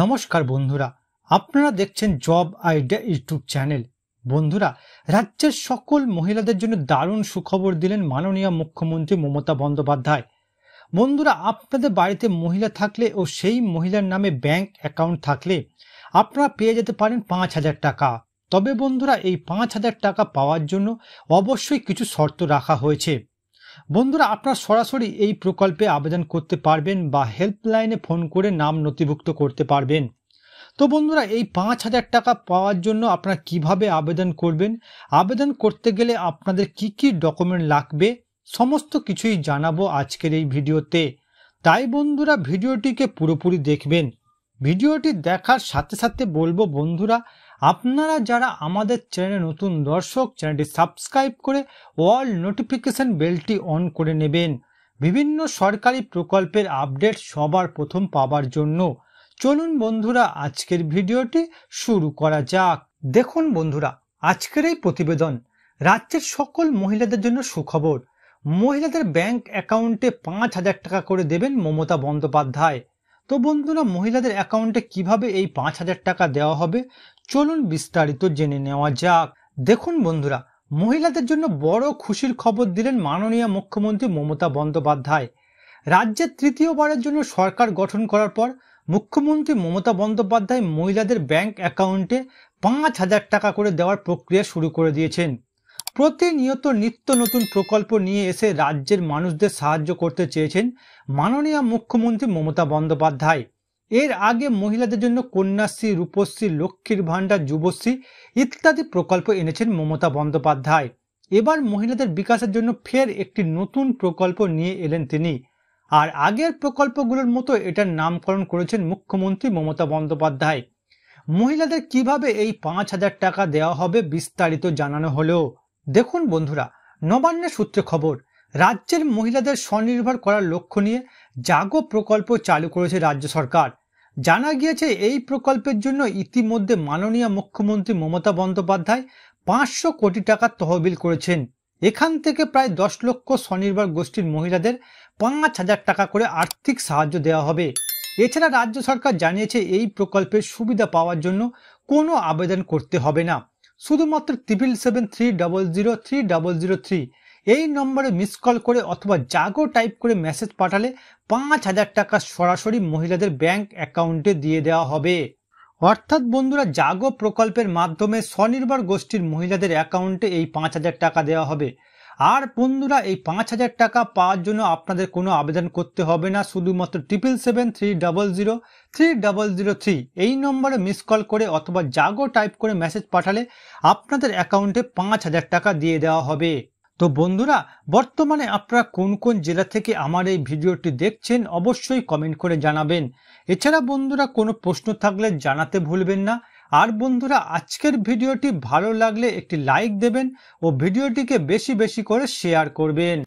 নমস্কার বন্ধুরা আপনারা দেখছেন জব আইডিয়া ইউটিউব চ্যানেল বন্ধুরা রাজ্যের সকল মহিলাদের জন্য দারুণ সুখবর দিলেন মাননীয় মুখ্যমন্ত্রী মমতা বন্দ্যোপাধ্যায় বন্ধুরা আপনাদের বাড়িতে মহিলা থাকলে ও সেই মহিলার নামে ব্যাংক অ্যাকাউন্ট থাকলে আপনারা পেয়ে যেতে পারেন পাঁচ হাজার টাকা তবে বন্ধুরা এই পাঁচ হাজার টাকা পাওয়ার জন্য অবশ্যই কিছু শর্ত রাখা হয়েছে বন্ধুরা আপনারা সরাসরি এই প্রকল্পে আবেদন করতে পারবেন বা হেল্পলাইনে ফোন করে নাম নথিভুক্ত করতে পারবেন তো বন্ধুরা এই পাঁচ হাজার টাকা পাওয়ার জন্য আপনারা কিভাবে আবেদন করবেন আবেদন করতে গেলে আপনাদের কি কি ডকুমেন্ট লাগবে সমস্ত কিছুই জানাবো আজকের এই ভিডিওতে তাই বন্ধুরা ভিডিওটিকে পুরোপুরি দেখবেন ভিডিওটি দেখার সাথে সাথে বলবো বন্ধুরা আপনারা যারা আমাদের চ্যানেলে নতুন দর্শক চ্যানেলটি সাবস্ক্রাইব করে অল নোটিফিকেশান বেলটি অন করে নেবেন বিভিন্ন সরকারি প্রকল্পের আপডেট সবার প্রথম পাবার জন্য চলুন বন্ধুরা আজকের ভিডিওটি শুরু করা যাক দেখুন বন্ধুরা আজকের এই প্রতিবেদন রাজ্যের সকল মহিলাদের জন্য সুখবর মহিলাদের ব্যাংক অ্যাকাউন্টে পাঁচ হাজার টাকা করে দেবেন মমতা বন্দ্যোপাধ্যায় তো বন্ধুরা মহিলাদের অ্যাকাউন্টে কিভাবে এই পাঁচ হাজার টাকা দেওয়া হবে চলুন বিস্তারিত জেনে নেওয়া যাক দেখুন বন্ধুরা মহিলাদের জন্য বড় খুশির খবর দিলেন মাননীয় মুখ্যমন্ত্রী মমতা বন্দ্যোপাধ্যায় রাজ্যের তৃতীয়বারের জন্য সরকার গঠন করার পর মুখ্যমন্ত্রী মমতা বন্দ্যোপাধ্যায় মহিলাদের ব্যাংক অ্যাকাউন্টে পাঁচ হাজার টাকা করে দেওয়ার প্রক্রিয়া শুরু করে দিয়েছেন প্রতিনিয়ত নিত্য নতুন প্রকল্প নিয়ে এসে রাজ্যের মানুষদের সাহায্য করতে চেয়েছেন মাননীয় মুখ্যমন্ত্রী মমতা বন্দ্যোপাধ্যায় এর আগে মহিলাদের জন্য কন্যাশ্রী রূপশ্রী লক্ষ্মীর ভাণ্ডার যুবশ্রী ইত্যাদি প্রকল্প এনেছেন মমতা বন্দ্যোপাধ্যায় এবার মহিলাদের বিকাশের জন্য ফের একটি নতুন প্রকল্প নিয়ে এলেন তিনি আর আগের প্রকল্পগুলোর মতো এটার নামকরণ করেছেন মুখ্যমন্ত্রী মমতা বন্দ্যোপাধ্যায় মহিলাদের কিভাবে এই পাঁচ হাজার টাকা দেওয়া হবে বিস্তারিত জানানো হলেও দেখুন বন্ধুরা নবান্নের সূত্রে খবর রাজ্যের মহিলাদের স্বনির্ভর করার লক্ষ্য নিয়ে জাগো প্রকল্প চালু করেছে রাজ্য সরকার জানা গিয়েছে এই প্রকল্পের জন্য ইতিমধ্যে মাননীয় মুখ্যমন্ত্রী মমতা বন্দ্যোপাধ্যায় পাঁচশো কোটি টাকার তহবিল করেছেন এখান থেকে প্রায় দশ লক্ষ স্বনির্ভর গোষ্ঠীর মহিলাদের পাঁচ হাজার টাকা করে আর্থিক সাহায্য দেওয়া হবে এছাড়া রাজ্য সরকার জানিয়েছে এই প্রকল্পের সুবিধা পাওয়ার জন্য কোনো আবেদন করতে হবে না শুধুমাত্র triple seven three double zero three double zero three এই নম্বরে মিস কল করে অথবা জাগো টাইপ করে মেসেজ পাঠালে পাঁচ হাজার টাকা সরাসরি মহিলাদের ব্যাংক অ্যাকাউন্টে দিয়ে দেওয়া হবে অর্থাৎ বন্ধুরা জাগো প্রকল্পের মাধ্যমে স্বনির্ভর গোষ্ঠীর মহিলাদের অ্যাকাউন্টে এই পাঁচ হাজার টাকা দেওয়া হবে আর বন্ধুরা এই পাঁচ হাজার টাকা পাওয়ার জন্য আপনাদের কোনো আবেদন করতে হবে না শুধুমাত্র triple seven three double zero three double zero three এই নম্বরে মিস কল করে অথবা জাগো টাইপ করে মেসেজ পাঠালে আপনাদের অ্যাকাউন্টে পাঁচ হাজার টাকা দিয়ে দেওয়া হবে তো বন্ধুরা বর্তমানে আপনারা কোন কোন জেলা থেকে আমার এই ভিডিওটি দেখছেন অবশ্যই কমেন্ট করে জানাবেন এছাড়া বন্ধুরা কোনো প্রশ্ন থাকলে জানাতে ভুলবেন না আর বন্ধুরা আজকের ভিডিওটি ভালো লাগলে একটি লাইক দেবেন ও ভিডিওটিকে বেশি বেশি করে শেয়ার করবেন